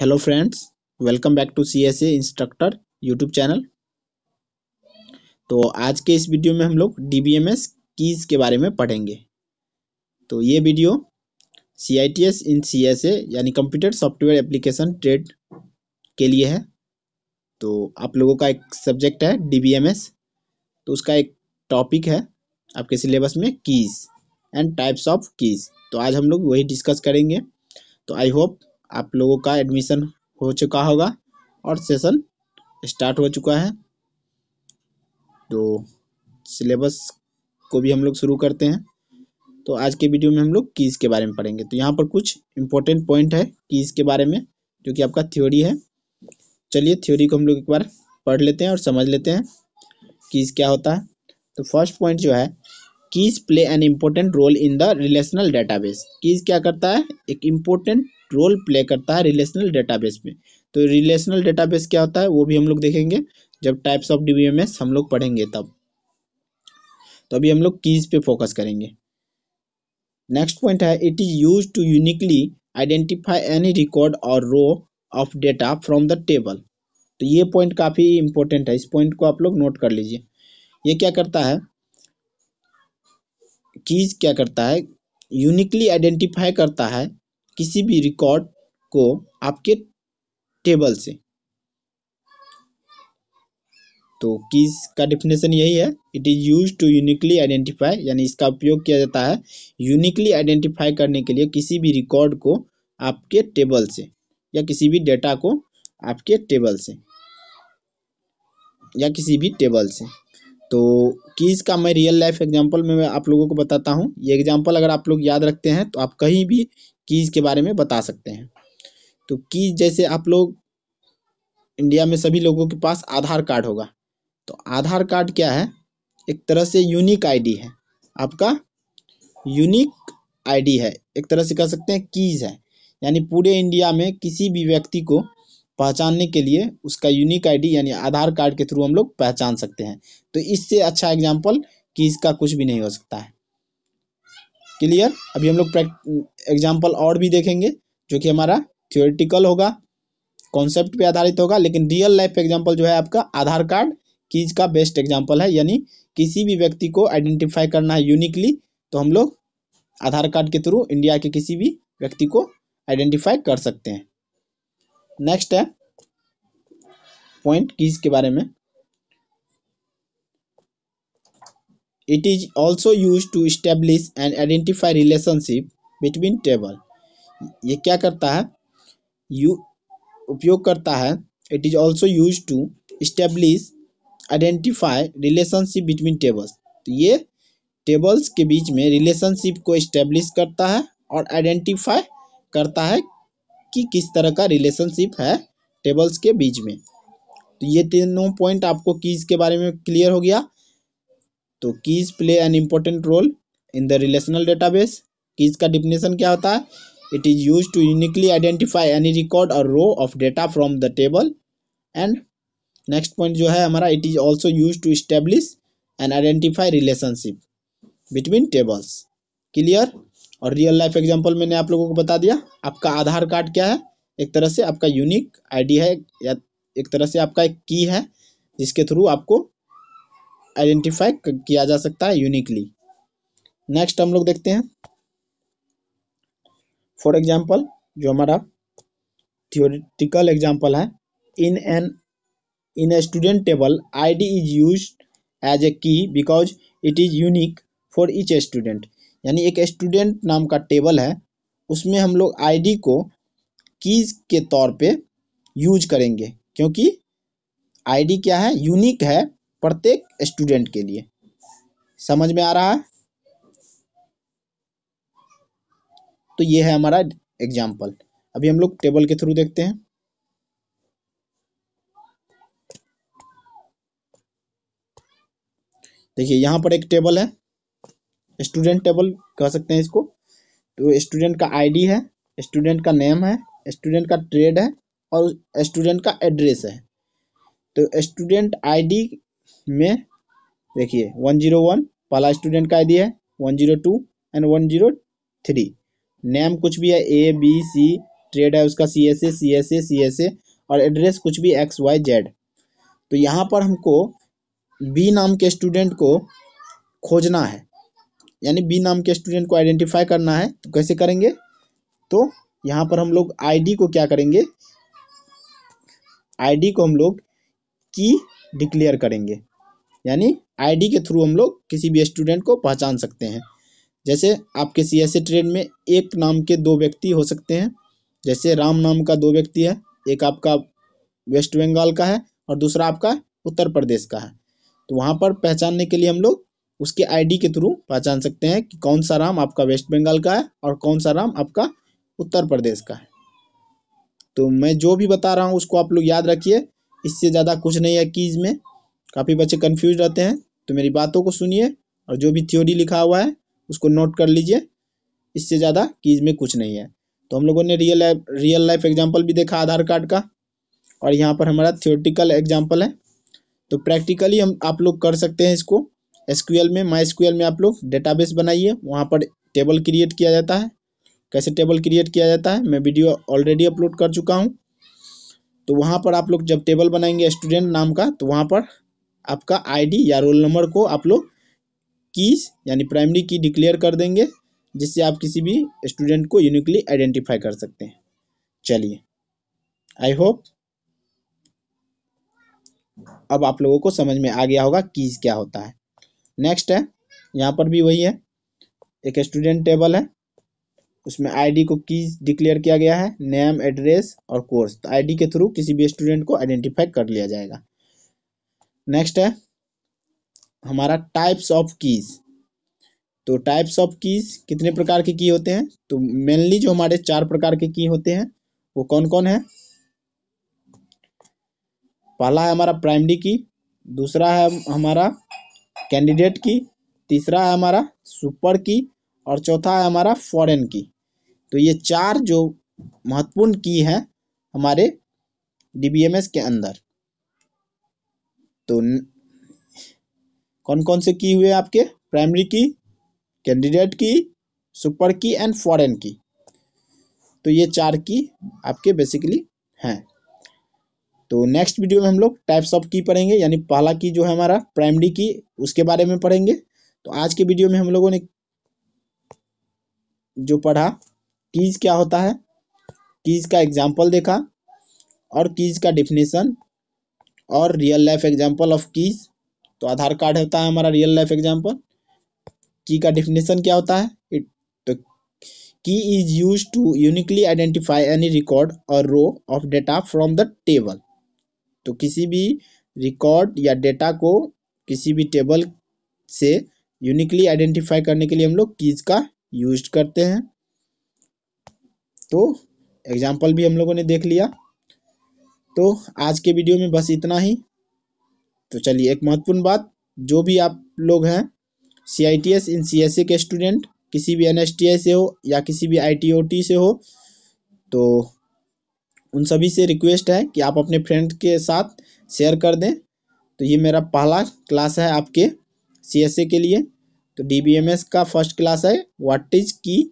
Hello friends welcome back to C S A instructor YouTube channel तो आज के इस वीडियो में हम लोग D B M S keys के बारे में पढ़ेंगे तो ये video C I T S in C S A यानी कंप्यूटर सॉफ्टवेयर एप्लीकेशन ट्रेड के लिए है तो आप लोगों का एक सब्जेक्ट है डी बी एम एस तो उसका एक टॉपिक है आपके सिलेबस में keys and types of keys तो आज हम लोग वही डिस्कस करेंगे तो आई होप आप लोगों का एडमिशन हो चुका होगा और सेशन स्टार्ट हो चुका है तो सिलेबस को भी हम लोग शुरू करते हैं तो आज के वीडियो में हम लोग कीज़ के बारे में पढ़ेंगे तो यहाँ पर कुछ इम्पोर्टेंट पॉइंट है कीज़ के बारे में जो कि आपका थ्योरी है चलिए थ्योरी को हम लोग एक बार पढ़ लेते हैं और समझ लेते हैं कीज़ क्या होता है तो फर्स्ट पॉइंट जो है keys play an important role in the relational database keys क्या करता है एक इम्पोर्टेंट रोल प्ले करता है रिलेशनल डेटाबेस में तो रिलेशनल डेटाबेस क्या होता है वो भी हम लोग देखेंगे जब टाइप्स ऑफ डी हम लोग पढ़ेंगे तब तो अभी हम लोग कीज पे फोकस करेंगे नेक्स्ट पॉइंट है it is use to uniquely identify any record और row of data from the table तो ये पॉइंट काफ़ी इंपॉर्टेंट है इस पॉइंट को आप लोग नोट कर लीजिए ये क्या करता है कीज क्या करता है यूनिकली आइडेंटिफाई करता है किसी भी रिकॉर्ड को आपके टेबल से तो कीज का डिफिनेशन यही है it is use to uniquely identify यानी इसका उपयोग किया जाता है यूनिकली आइडेंटिफाई करने के लिए किसी भी रिकॉर्ड को आपके टेबल से या किसी भी डेटा को आपके टेबल से या किसी भी टेबल से तो कीज का मैं रियल लाइफ एग्जांपल में मैं आप लोगों को बताता हूँ ये एग्जांपल अगर आप लोग याद रखते हैं तो आप कहीं भी कीज के बारे में बता सकते हैं तो कीज जैसे आप लोग इंडिया में सभी लोगों के पास आधार कार्ड होगा तो आधार कार्ड क्या है एक तरह से यूनिक आईडी है आपका यूनिक आईडी है एक तरह से कह सकते हैं कीज है यानी पूरे इंडिया में किसी भी व्यक्ति को पहचानने के लिए उसका यूनिक आईडी यानी आधार कार्ड के थ्रू हम लोग पहचान सकते हैं तो इससे अच्छा एग्जाम्पल कीज का कुछ भी नहीं हो सकता है क्लियर अभी हम लोग एग्जाम्पल और भी देखेंगे जो कि हमारा थियोरिटिकल होगा कॉन्सेप्ट पे आधारित होगा लेकिन रियल लाइफ एग्जाम्पल जो है आपका आधार कार्ड कीज का बेस्ट एग्जाम्पल है यानी किसी भी व्यक्ति को आइडेंटिफाई करना है यूनिकली तो हम लोग आधार कार्ड के थ्रू इंडिया के किसी भी व्यक्ति को आइडेंटिफाई कर सकते हैं नेक्स्ट है पॉइंट कीज के बारे में It is also used to establish and identify relationship between table. ये क्या करता है यू उपयोग करता है it is also use to establish identify relationship between tables तो ये टेबल्स के बीच में रिलेशनशिप को इस्टेब्लिश करता है और आइडेंटिफाई करता है कि किस तरह का रिलेशनशिप है टेबल्स के बीच में तो ये तीनों पॉइंट आपको कीज के बारे में क्लियर हो गया तो keys play an important role in the relational database keys का डिफिनेशन क्या होता है it is use to uniquely identify any record और row of data from the table and next point जो है हमारा it is also use to establish and identify relationship between tables clear और real life example मैंने आप लोगों को बता दिया आपका आधार कार्ड क्या है एक तरह से आपका यूनिक आईडी है या एक तरह से आपका एक की है जिसके थ्रू आपको आइडेंटिफाई किया जा सकता है यूनिकली नेक्स्ट हम लोग देखते हैं फॉर एग्जाम्पल जो हमारा थियोरिटिकल एग्जाम्पल है in an in a student table I D is use as a key because it is unique for each student यानी एक स्टूडेंट नाम का टेबल है उसमें हम लोग डी को कीज के तौर पे यूज करेंगे क्योंकि आईडी क्या है यूनिक है प्रत्येक स्टूडेंट के लिए समझ में आ रहा है तो ये है हमारा एग्जाम्पल अभी हम लोग टेबल के थ्रू देखते हैं देखिए यहाँ पर एक टेबल है स्टूडेंट टेबल कह सकते हैं इसको तो स्टूडेंट का आईडी है स्टूडेंट का नेम है स्टूडेंट का ट्रेड है और स्टूडेंट का एड्रेस है तो स्टूडेंट आईडी में देखिए वन जीरो वन पहला स्टूडेंट का आई है one zero two and one zero three name कुछ भी है ए बी सी ट्रेड है उसका C S A C S A C S A और एड्रेस कुछ भी एक्स वाई जेड तो यहाँ पर हमको बी नाम के स्टूडेंट को खोजना है यानी बी नाम के स्टूडेंट को आइडेंटिफाई करना है तो कैसे करेंगे तो यहाँ पर हम लोग आईडी को क्या करेंगे आईडी को हम लोग की डिक्लेयर करेंगे यानी आईडी के थ्रू हम लोग किसी भी स्टूडेंट को पहचान सकते हैं जैसे आपके सी एस ट्रेड में एक नाम के दो व्यक्ति हो सकते हैं जैसे राम नाम का दो व्यक्ति है एक आपका वेस्ट बंगाल का है और दूसरा आपका उत्तर प्रदेश का है तो वहाँ पर पहचानने के लिए हम लोग उसके आईडी के थ्रू पहचान सकते हैं कि कौन सा राम आपका वेस्ट बंगाल का है और कौन सा राम आपका उत्तर प्रदेश का है तो मैं जो भी बता रहा हूँ उसको आप लोग याद रखिए इससे ज़्यादा कुछ नहीं है कीज में काफ़ी बच्चे कन्फ्यूज रहते हैं तो मेरी बातों को सुनिए और जो भी थ्योरी लिखा हुआ है उसको नोट कर लीजिए इससे ज़्यादा कि इसमें कुछ नहीं है तो हम लोगों ने रियल रियल लाइफ एग्जाम्पल भी देखा आधार कार्ड का और यहाँ पर हमारा थियोटिकल एग्जाम्पल है तो प्रैक्टिकली हम आप लोग कर सकते हैं इसको एस में माई में आप लोग डेटाबेस बनाइए वहाँ पर टेबल क्रिएट किया जाता है कैसे टेबल क्रिएट किया जाता है मैं वीडियो ऑलरेडी अपलोड कर चुका हूँ तो वहाँ पर आप लोग जब टेबल बनाएंगे स्टूडेंट नाम का तो वहाँ पर आपका आईडी या रोल नंबर को आप लोग कीज यानी प्राइमरी की डिक्लेयर कर देंगे जिससे आप किसी भी स्टूडेंट को यूनिकली आइडेंटिफाई कर सकते हैं चलिए आई होप अब आप लोगों को समझ में आ गया होगा कीज क्या होता है नेक्स्ट है यहाँ पर भी वही है एक स्टूडेंट टेबल है उसमें आईडी को कीज डिक्लेयर किया गया है नेम एड्रेस और कोर्स तो आईडी के थ्रू किसी भी स्टूडेंट को आइडेंटिफाई कर लिया जाएगा नेक्स्ट है हमारा टाइप्स ऑफ कीज तो टाइप्स ऑफ कीज कितने प्रकार के की होते हैं तो मेनली जो हमारे चार प्रकार के की होते हैं वो कौन कौन है पहला है हमारा प्राइमरी की दूसरा है हमारा कैंडिडेट की तीसरा है हमारा सुपर की और चौथा है हमारा फॉरेन की तो ये चार जो महत्वपूर्ण की है हमारे डी के अंदर तो कौन कौन से की हुए आपके प्राइमरी की कैंडिडेट की सुपर की एंड फॉरेन की तो ये चार की आपके बेसिकली हैं तो नेक्स्ट वीडियो में हम लोग टाइप्स ऑफ की पढ़ेंगे यानी पहला की जो है हमारा प्राइमरी की उसके बारे में पढ़ेंगे तो आज के वीडियो में हम लोगों ने जो पढ़ा कीज क्या होता है कीज का एग्जाम्पल देखा और कीज का डिफिनेशन और real life example of keys तो आधार कार्ड होता है हमारा रियल लाइफ एग्जाम्पल की का डिफिनेशन क्या होता है it key is use to uniquely identify any record और row of data from the table तो किसी भी रिकॉर्ड या डेटा को किसी भी टेबल से यूनिकली आइडेंटिफाई करने के लिए हम लोग कीज का यूज करते हैं तो एग्जाम्पल भी हम लोगों ने देख लिया तो आज के वीडियो में बस इतना ही तो चलिए एक महत्वपूर्ण बात जो भी आप लोग हैं C I T S in C S A के स्टूडेंट किसी भी एन एस टी आई से हो या किसी भी आई टी ओ टी से हो तो उन सभी से रिक्वेस्ट है कि आप अपने फ्रेंड के साथ शेयर कर दें तो ये मेरा पहला क्लास है आपके सी एस ए के लिए तो डी बी एम एस का फर्स्ट क्लास है वाट इज की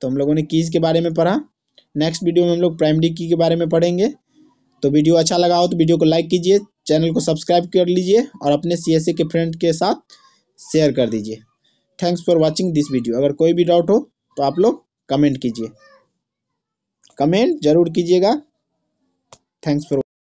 तो हम लोगों ने कीज़ के बारे में पढ़ा नेक्स्ट वीडियो में हम लोग प्राइमरी की के बारे में पढ़ेंगे तो वीडियो अच्छा लगा हो तो वीडियो को लाइक कीजिए चैनल को सब्सक्राइब कर लीजिए और अपने सी के फ्रेंड के साथ शेयर कर दीजिए thanks for watching this video अगर कोई भी डाउट हो तो आप लोग कमेंट कीजिए कमेंट जरूर कीजिएगा थैंक्स फॉर